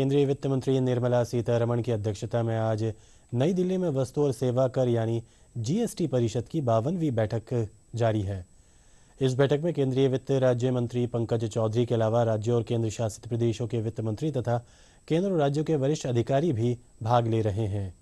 केंद्रीय वित्त मंत्री निर्मला सीतारमण की अध्यक्षता में आज नई दिल्ली में वस्तु और सेवा कर यानी जीएसटी परिषद की बावनवीं बैठक जारी है इस बैठक में केंद्रीय वित्त राज्य मंत्री पंकज चौधरी के अलावा राज्यों और केंद्र शासित प्रदेशों के वित्त मंत्री तथा केंद्र और राज्यों के वरिष्ठ अधिकारी भी भाग ले रहे हैं